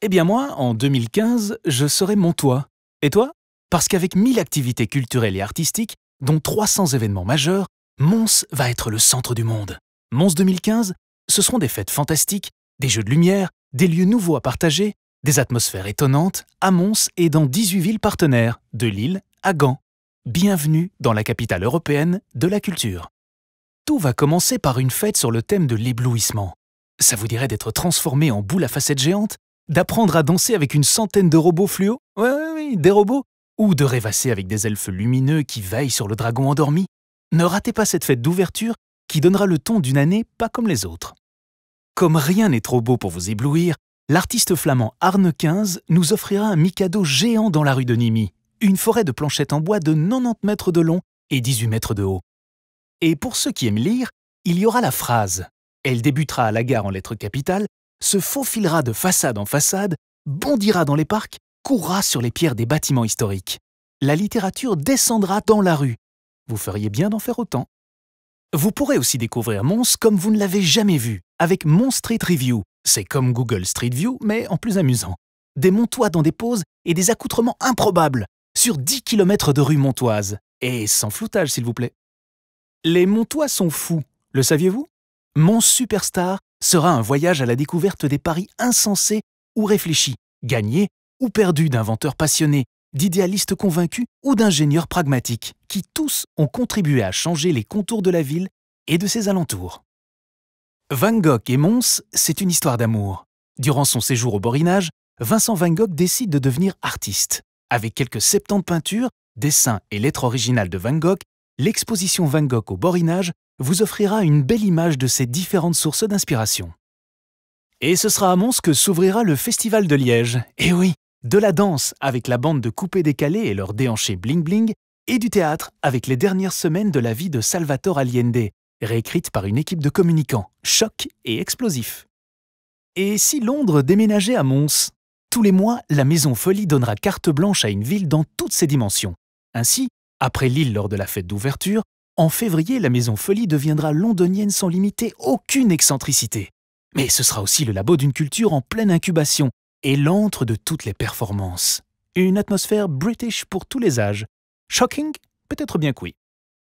Eh bien moi, en 2015, je serai mon toit. Et toi Parce qu'avec 1000 activités culturelles et artistiques, dont 300 événements majeurs, Mons va être le centre du monde. Mons 2015, ce seront des fêtes fantastiques, des jeux de lumière, des lieux nouveaux à partager, des atmosphères étonnantes à Mons et dans 18 villes partenaires, de Lille à Gand. Bienvenue dans la capitale européenne de la culture. Tout va commencer par une fête sur le thème de l'éblouissement. Ça vous dirait d'être transformé en boule à facettes géantes D'apprendre à danser avec une centaine de robots fluo Oui, des robots Ou de rêvasser avec des elfes lumineux qui veillent sur le dragon endormi Ne ratez pas cette fête d'ouverture qui donnera le ton d'une année pas comme les autres. Comme rien n'est trop beau pour vous éblouir, l'artiste flamand Arne 15 nous offrira un mikado géant dans la rue de Nimi, une forêt de planchettes en bois de 90 mètres de long et 18 mètres de haut. Et pour ceux qui aiment lire, il y aura la phrase. Elle débutera à la gare en lettres capitales se faufilera de façade en façade, bondira dans les parcs, courra sur les pierres des bâtiments historiques. La littérature descendra dans la rue. Vous feriez bien d'en faire autant. Vous pourrez aussi découvrir Mons comme vous ne l'avez jamais vu, avec Mons Street Review. C'est comme Google Street View, mais en plus amusant. Des montois dans des poses et des accoutrements improbables, sur 10 km de rue montoise. Et sans floutage, s'il vous plaît. Les montois sont fous, le saviez-vous Mons Superstar sera un voyage à la découverte des paris insensés ou réfléchis, gagnés ou perdus d'inventeurs passionnés, d'idéalistes convaincus ou d'ingénieurs pragmatiques, qui tous ont contribué à changer les contours de la ville et de ses alentours. Van Gogh et Mons, c'est une histoire d'amour. Durant son séjour au Borinage, Vincent Van Gogh décide de devenir artiste. Avec quelques 70 peintures, dessins et lettres originales de Van Gogh, l'exposition Van Gogh au Borinage vous offrira une belle image de ces différentes sources d'inspiration. Et ce sera à Mons que s'ouvrira le Festival de Liège. Et eh oui, de la danse avec la bande de coupés décalés et leur déhanché bling bling, et du théâtre avec les dernières semaines de la vie de Salvatore Allende, réécrite par une équipe de communicants, choc et explosif. Et si Londres déménageait à Mons Tous les mois, la Maison Folie donnera carte blanche à une ville dans toutes ses dimensions. Ainsi, après Lille lors de la fête d'ouverture, en février, la Maison Folie deviendra londonienne sans limiter aucune excentricité. Mais ce sera aussi le labo d'une culture en pleine incubation et l'antre de toutes les performances. Une atmosphère british pour tous les âges. Shocking Peut-être bien que oui.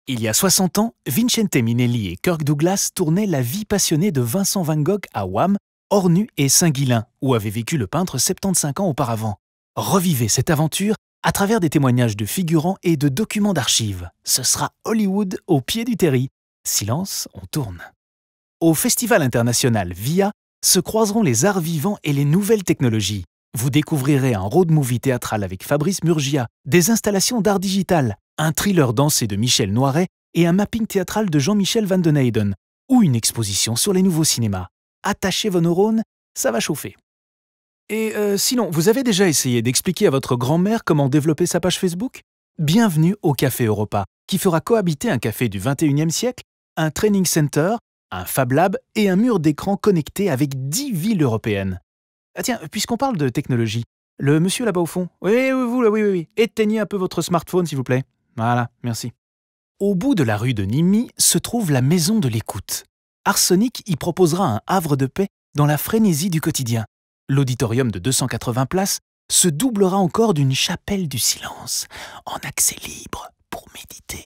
Il y a 60 ans, Vincente Minelli et Kirk Douglas tournaient La vie passionnée de Vincent Van Gogh à Wham, Ornu et Saint-Guilain, où avait vécu le peintre 75 ans auparavant. Revivez cette aventure à travers des témoignages de figurants et de documents d'archives. Ce sera Hollywood au pied du terri. Silence, on tourne. Au Festival international VIA se croiseront les arts vivants et les nouvelles technologies. Vous découvrirez un road movie théâtral avec Fabrice Murgia, des installations d'art digital, un thriller dansé de Michel Noiret et un mapping théâtral de Jean-Michel Van den Heyden, ou une exposition sur les nouveaux cinémas. Attachez vos neurones, ça va chauffer. Et euh, sinon, vous avez déjà essayé d'expliquer à votre grand-mère comment développer sa page Facebook Bienvenue au Café Europa, qui fera cohabiter un café du 21e siècle, un training center, un Fab Lab et un mur d'écran connecté avec 10 villes européennes. Ah tiens, puisqu'on parle de technologie, le monsieur là-bas au fond, oui, oui, vous, oui, oui, oui, éteignez un peu votre smartphone s'il vous plaît. Voilà, merci. Au bout de la rue de Nimi se trouve la maison de l'écoute. Arsenic y proposera un havre de paix dans la frénésie du quotidien. L'auditorium de 280 places se doublera encore d'une chapelle du silence, en accès libre pour méditer.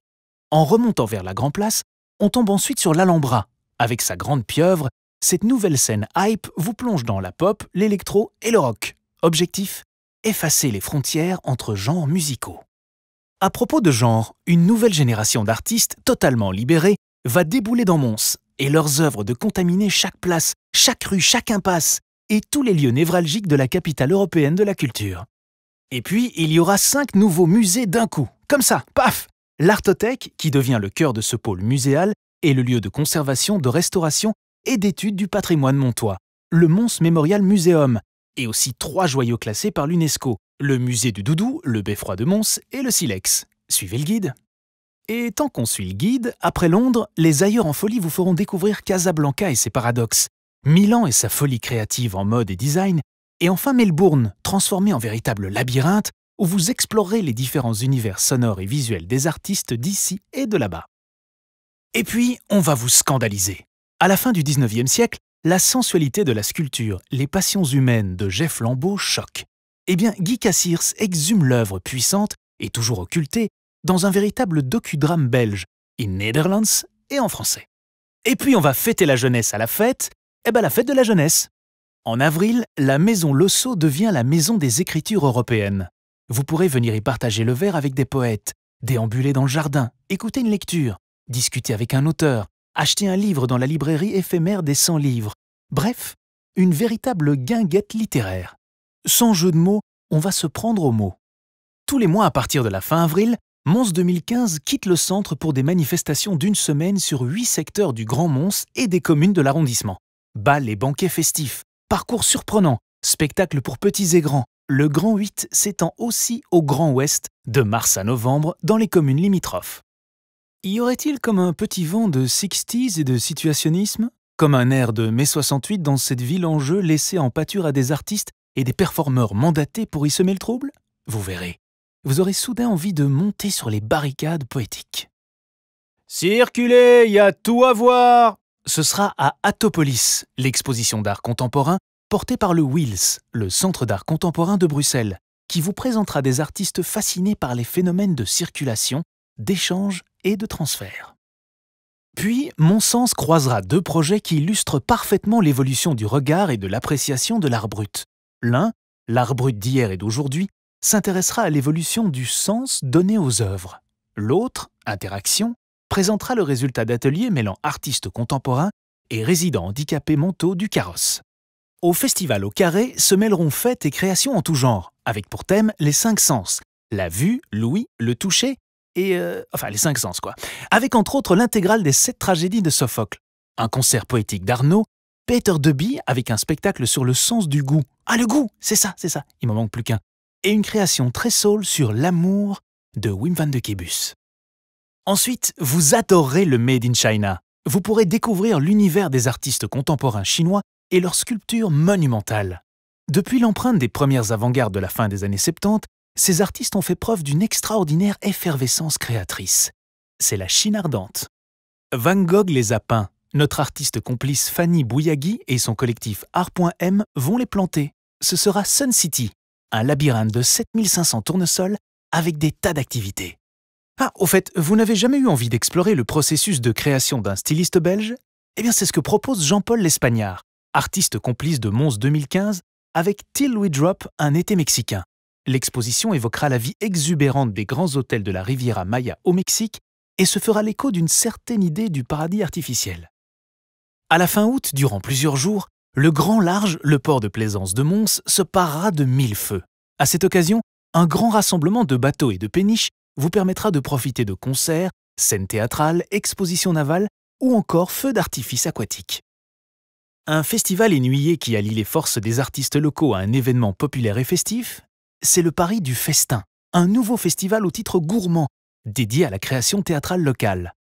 En remontant vers la Grand Place, on tombe ensuite sur l'Alhambra. Avec sa grande pieuvre, cette nouvelle scène hype vous plonge dans la pop, l'électro et le rock. Objectif Effacer les frontières entre genres musicaux. À propos de genre, une nouvelle génération d'artistes totalement libérés va débouler dans Mons et leurs œuvres de contaminer chaque place, chaque rue, chaque impasse et tous les lieux névralgiques de la capitale européenne de la culture. Et puis, il y aura cinq nouveaux musées d'un coup. Comme ça, paf L'Artothèque, qui devient le cœur de ce pôle muséal, est le lieu de conservation, de restauration et d'étude du patrimoine montois. Le Mons Memorial Museum, et aussi trois joyaux classés par l'UNESCO, le musée du Doudou, le Beffroi de Mons et le Silex. Suivez le guide. Et tant qu'on suit le guide, après Londres, les ailleurs en folie vous feront découvrir Casablanca et ses paradoxes, Milan et sa folie créative en mode et design, et enfin Melbourne, transformé en véritable labyrinthe où vous explorez les différents univers sonores et visuels des artistes d'ici et de là-bas. Et puis, on va vous scandaliser. À la fin du 19e siècle, la sensualité de la sculpture, les passions humaines de Jeff Lambeau choquent. Eh bien, Guy Cassirs exhume l'œuvre puissante et toujours occultée dans un véritable docudrame belge, in Netherlands et en français. Et puis on va fêter la jeunesse à la fête eh ben la fête de la jeunesse En avril, la maison Losso devient la maison des écritures européennes. Vous pourrez venir y partager le verre avec des poètes, déambuler dans le jardin, écouter une lecture, discuter avec un auteur, acheter un livre dans la librairie éphémère des 100 livres. Bref, une véritable guinguette littéraire. Sans jeu de mots, on va se prendre au mot. Tous les mois à partir de la fin avril, Mons 2015 quitte le centre pour des manifestations d'une semaine sur huit secteurs du Grand Mons et des communes de l'arrondissement. Bal et banquets festifs, parcours surprenants, spectacles pour petits et grands. Le Grand 8 s'étend aussi au Grand Ouest, de mars à novembre, dans les communes limitrophes. Y aurait-il comme un petit vent de 60s et de situationnisme Comme un air de mai 68 dans cette ville en jeu laissée en pâture à des artistes et des performeurs mandatés pour y semer le trouble Vous verrez. Vous aurez soudain envie de monter sur les barricades poétiques. Circulez, il y a tout à voir ce sera à Atopolis, l'exposition d'art contemporain portée par le WILS, le Centre d'art contemporain de Bruxelles, qui vous présentera des artistes fascinés par les phénomènes de circulation, d'échange et de transfert. Puis, Mon Sens croisera deux projets qui illustrent parfaitement l'évolution du regard et de l'appréciation de l'art brut. L'un, l'art brut d'hier et d'aujourd'hui, s'intéressera à l'évolution du sens donné aux œuvres. L'autre, Interaction, présentera le résultat d'ateliers mêlant artistes contemporains et résidents handicapés mentaux du carrosse. Au festival au carré se mêleront fêtes et créations en tout genre, avec pour thème les cinq sens, la vue, l'ouïe, le toucher et... Euh, enfin les cinq sens quoi, avec entre autres l'intégrale des sept tragédies de Sophocle, un concert poétique d'Arnaud, Peter Deby avec un spectacle sur le sens du goût. Ah le goût, c'est ça, c'est ça, il m'en manque plus qu'un. Et une création très soul sur l'amour de Wim van de Kebus. Ensuite, vous adorerez le Made in China. Vous pourrez découvrir l'univers des artistes contemporains chinois et leurs sculptures monumentales. Depuis l'empreinte des premières avant-gardes de la fin des années 70, ces artistes ont fait preuve d'une extraordinaire effervescence créatrice. C'est la Chine ardente. Van Gogh les a peints. Notre artiste complice Fanny Bouyagi et son collectif Art.m vont les planter. Ce sera Sun City, un labyrinthe de 7500 tournesols avec des tas d'activités. Ah, au fait, vous n'avez jamais eu envie d'explorer le processus de création d'un styliste belge Eh bien, c'est ce que propose Jean-Paul L'Espagnard, artiste complice de Mons 2015, avec Till We Drop, un été mexicain. L'exposition évoquera la vie exubérante des grands hôtels de la Riviera Maya au Mexique et se fera l'écho d'une certaine idée du paradis artificiel. À la fin août, durant plusieurs jours, le Grand Large, le port de plaisance de Mons, se parera de mille feux. À cette occasion, un grand rassemblement de bateaux et de péniches vous permettra de profiter de concerts, scènes théâtrales, expositions navales ou encore feux d'artifice aquatiques. Un festival ennuyé qui allie les forces des artistes locaux à un événement populaire et festif, c'est le Paris du Festin, un nouveau festival au titre gourmand, dédié à la création théâtrale locale.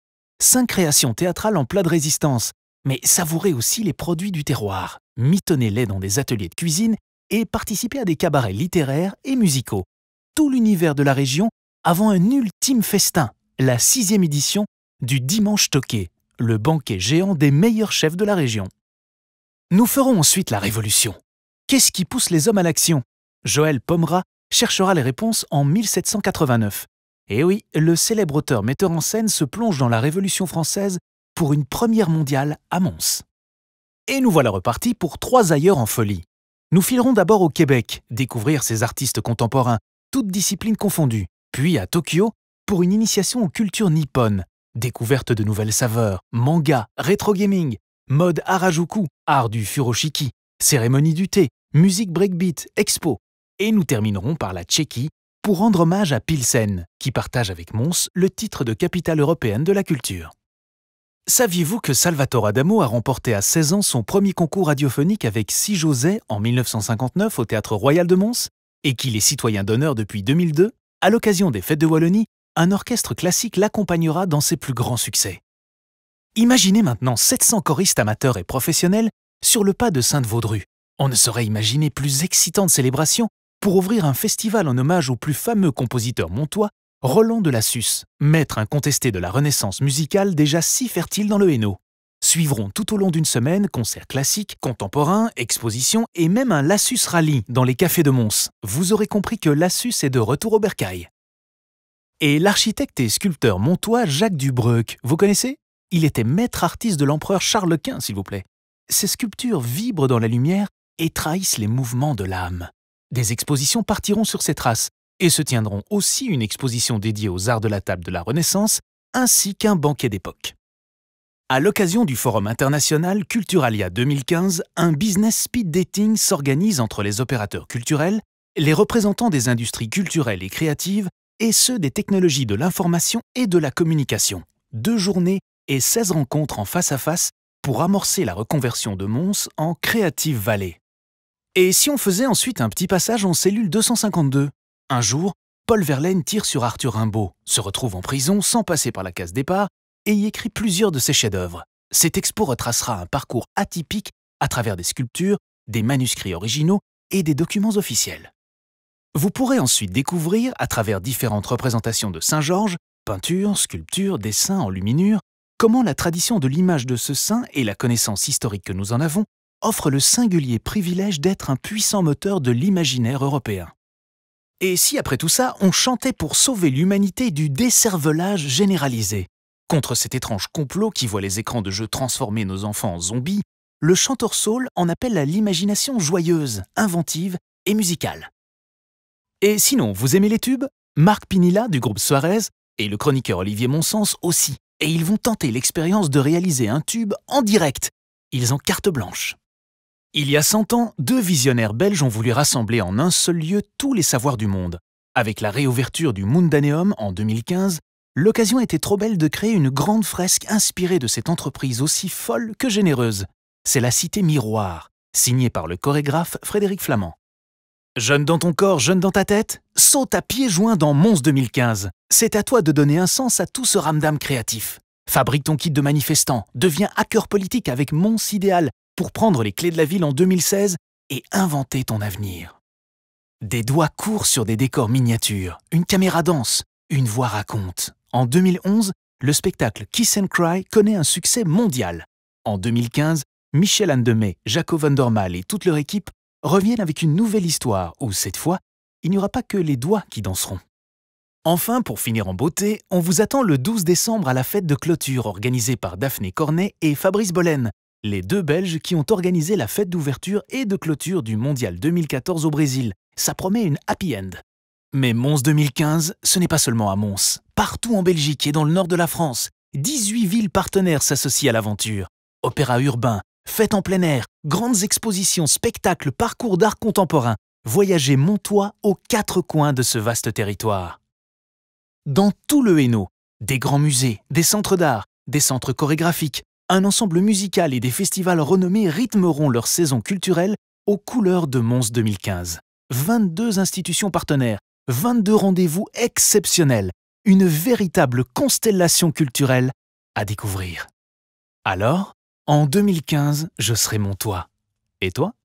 Cinq créations théâtrales en plat de résistance, mais savourez aussi les produits du terroir, mitonnez-les dans des ateliers de cuisine et participez à des cabarets littéraires et musicaux. Tout l'univers de la région avant un ultime festin, la sixième édition du Dimanche Toqué, le banquet géant des meilleurs chefs de la région. Nous ferons ensuite la révolution. Qu'est-ce qui pousse les hommes à l'action Joël Pomera cherchera les réponses en 1789. Et eh oui, le célèbre auteur metteur en scène se plonge dans la Révolution française pour une première mondiale à Mons. Et nous voilà repartis pour trois ailleurs en folie. Nous filerons d'abord au Québec, découvrir ces artistes contemporains, toutes disciplines confondues puis à Tokyo pour une initiation aux cultures nippones, découverte de nouvelles saveurs, manga, rétro gaming, mode Harajuku, art du furoshiki, cérémonie du thé, musique breakbeat, expo. Et nous terminerons par la Tchéquie pour rendre hommage à Pilsen, qui partage avec Mons le titre de capitale européenne de la culture. Saviez-vous que Salvatore Adamo a remporté à 16 ans son premier concours radiophonique avec Si José en 1959 au Théâtre Royal de Mons et qu'il est citoyen d'honneur depuis 2002 à l'occasion des Fêtes de Wallonie, un orchestre classique l'accompagnera dans ses plus grands succès. Imaginez maintenant 700 choristes amateurs et professionnels sur le pas de Sainte-Vaudru. On ne saurait imaginer plus excitante célébration pour ouvrir un festival en hommage au plus fameux compositeur montois, Roland de la maître incontesté de la renaissance musicale déjà si fertile dans le Hainaut. Suivront tout au long d'une semaine concerts classiques, contemporains, expositions et même un Lassus Rally dans les cafés de Mons. Vous aurez compris que Lassus est de retour au bercail. Et l'architecte et sculpteur montois Jacques Dubreuc, vous connaissez Il était maître artiste de l'empereur Charles Quint, s'il vous plaît. Ses sculptures vibrent dans la lumière et trahissent les mouvements de l'âme. Des expositions partiront sur ses traces et se tiendront aussi une exposition dédiée aux arts de la table de la Renaissance ainsi qu'un banquet d'époque. À l'occasion du Forum international Culturalia 2015, un business speed dating s'organise entre les opérateurs culturels, les représentants des industries culturelles et créatives et ceux des technologies de l'information et de la communication. Deux journées et 16 rencontres en face à face pour amorcer la reconversion de Mons en Creative Valley. Et si on faisait ensuite un petit passage en cellule 252 Un jour, Paul Verlaine tire sur Arthur Rimbaud, se retrouve en prison sans passer par la case départ et y écrit plusieurs de ses chefs-d'œuvre. Cet expo retracera un parcours atypique à travers des sculptures, des manuscrits originaux et des documents officiels. Vous pourrez ensuite découvrir, à travers différentes représentations de Saint Georges, peintures, sculptures, dessins, en enluminures, comment la tradition de l'image de ce saint et la connaissance historique que nous en avons offrent le singulier privilège d'être un puissant moteur de l'imaginaire européen. Et si après tout ça, on chantait pour sauver l'humanité du décervelage généralisé Contre cet étrange complot qui voit les écrans de jeu transformer nos enfants en zombies, le chanteur Saul en appelle à l'imagination joyeuse, inventive et musicale. Et sinon, vous aimez les tubes Marc Pinilla du groupe Suarez et le chroniqueur Olivier Monsens aussi. Et ils vont tenter l'expérience de réaliser un tube en direct. Ils ont carte blanche. Il y a 100 ans, deux visionnaires belges ont voulu rassembler en un seul lieu tous les savoirs du monde. Avec la réouverture du Mundaneum en 2015, l'occasion était trop belle de créer une grande fresque inspirée de cette entreprise aussi folle que généreuse. C'est la Cité Miroir, signée par le chorégraphe Frédéric Flamand. Jeune dans ton corps, jeune dans ta tête, saute à pieds joints dans Mons 2015. C'est à toi de donner un sens à tout ce ramdam créatif. Fabrique ton kit de manifestant, deviens hacker politique avec Mons Idéal pour prendre les clés de la ville en 2016 et inventer ton avenir. Des doigts courent sur des décors miniatures, une caméra danse, une voix raconte. En 2011, le spectacle Kiss and Cry connaît un succès mondial. En 2015, Michel Annemé, Jaco Van Dormaal et toute leur équipe reviennent avec une nouvelle histoire où, cette fois, il n'y aura pas que les doigts qui danseront. Enfin, pour finir en beauté, on vous attend le 12 décembre à la fête de clôture organisée par Daphné Cornet et Fabrice Bollen, les deux Belges qui ont organisé la fête d'ouverture et de clôture du Mondial 2014 au Brésil. Ça promet une happy end. Mais Mons 2015, ce n'est pas seulement à Mons partout en Belgique et dans le nord de la France. 18 villes partenaires s'associent à l'aventure. Opéra urbain, fêtes en plein air, grandes expositions, spectacles, parcours d'art contemporain. Voyagez Montois aux quatre coins de ce vaste territoire. Dans tout le Hainaut, des grands musées, des centres d'art, des centres chorégraphiques, un ensemble musical et des festivals renommés rythmeront leur saison culturelle aux couleurs de Mons 2015. 22 institutions partenaires, 22 rendez-vous exceptionnels, une véritable constellation culturelle à découvrir. Alors, en 2015, je serai mon toit. Et toi